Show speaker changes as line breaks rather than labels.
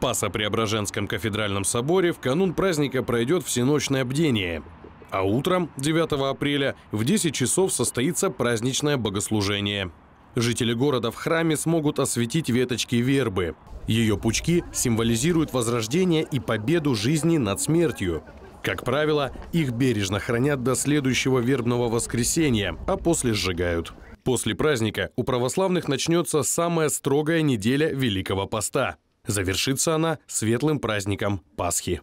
Спасо-Преображенском кафедральном соборе в канун праздника пройдет всеночное бдение. А утром, 9 апреля, в 10 часов состоится праздничное богослужение. Жители города в храме смогут осветить веточки вербы. Ее пучки символизируют возрождение и победу жизни над смертью. Как правило, их бережно хранят до следующего вербного воскресенья, а после сжигают. После праздника у православных начнется самая строгая неделя Великого Поста – Завершится она светлым праздником Пасхи.